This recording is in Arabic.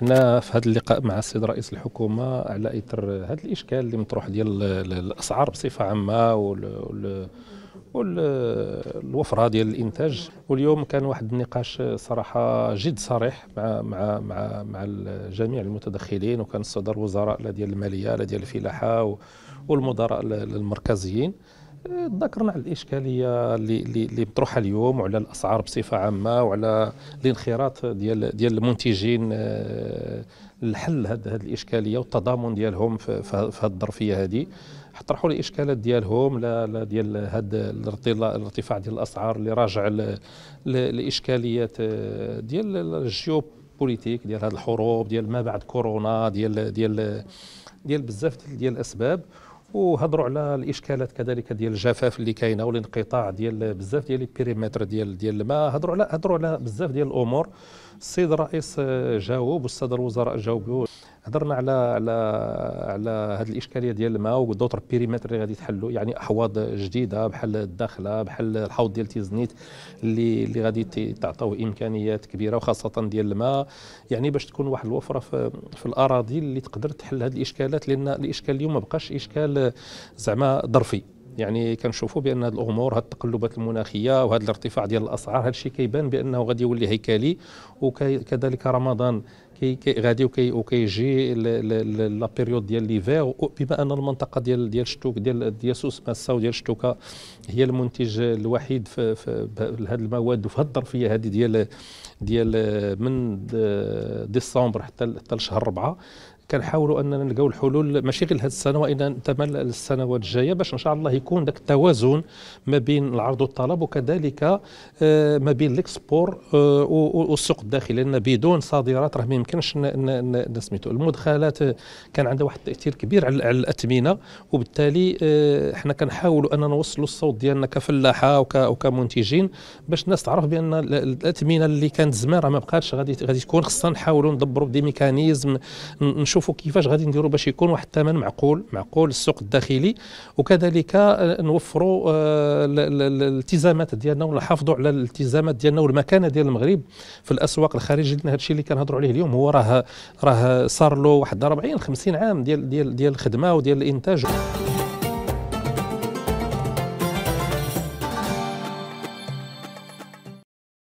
حنا في هذا اللقاء مع السيد رئيس الحكومه على اثر هذا الاشكال اللي مطروح ديال الاسعار بصفه عامه وال والوفره ديال الانتاج واليوم كان واحد النقاش صراحه جد صريح مع مع مع مع جميع المتدخلين وكان صدر الوزراء لا ديال الماليه لا ديال الفلاحه والمدراء المركزيين ذكرنا على الاشكاليه اللي اللي مطروحه اليوم وعلى الاسعار بصفه عامه وعلى الانخراط ديال ديال المنتجين آه، لحل هذه الاشكاليه والتضامن ديالهم في هذه الظرفيه هذه طرحوا الاشكالات ديالهم لا ديال هذا الارتفاع ديال الاسعار اللي راجع لاشكاليات آه، ديال الجيو بوليتيك ديال هذه الحروب ديال ما بعد كورونا ديال ديال ديال بزاف ديال الاسباب وهضروا على الاشكالات كذلك ديال الجفاف اللي كاينه والانقطاع ديال بزاف ديال البيريمتر ديال ديال الماء هضروا على هضروا على بزاف ديال الامور السيد الرئيس جاوب والساده الوزراء جاوبوا هضرنا على على على هذه الاشكاليه ديال الماء ودوتر بيريمتر اللي غادي تحلوا يعني احواض جديده بحال الداخله بحال الحوض ديال تيزنيت اللي اللي غادي تعطوه امكانيات كبيره وخاصه ديال الماء يعني باش تكون واحد الوفره في, في الاراضي اللي تقدر تحل هذه الاشكالات لان الاشكال اليوم ما بقاش اشكال زعما ظرفي يعني كنشوفوا بان هذه الامور هذه التقلبات المناخيه وهذا الارتفاع ديال الاسعار هذا الشيء كيبان بانه غادي يولي هيكلي وكذلك رمضان كي غادي وكي وكيجي لا بيريود ديال ليفير بما ان المنطقه ديال ديال شتوك ديال ديال سوس ماسا وديال شتوكا هي المنتج الوحيد في, في هذه المواد وفي هذه الظرفيه هذه ديال ديال من ديسمبر حتى حتى لشهر 4 كنحاولوا اننا نلقاو الحلول ماشي غير هذه السنه وانما تمل السنوات الجايه باش ان شاء الله يكون ذاك التوازن ما بين العرض والطلب وكذلك آه، ما بين الاكسبور آه، والسوق الداخلي لان بدون صادرات راه ما يمكنش سميتو المدخلات آه، كان عندها واحد التاثير كبير على الاثمنه وبالتالي حنا كنحاولوا اننا نوصلوا الصوت ديالنا كفلاحه وكمنتجين باش الناس تعرف بان الاثمنه اللي كانت زمان راه ما بقاتش غادي غادي تكون خصنا نحاولوا ندبروا بدي ميكانيزم نشوف نشوفوا كيفاش غادي نديروا باش يكون واحد الثمن معقول معقول السوق الداخلي وكذلك آه، نوفروا آه، الالتزامات ديالنا ونحافظوا على الالتزامات ديالنا والمكانه ديال المغرب في الاسواق الخارجيه لان هذا الشيء اللي كنهضروا عليه اليوم هو راه راه صار له واحد 40 50 عام ديال ديال ديال الخدمه وديال الانتاج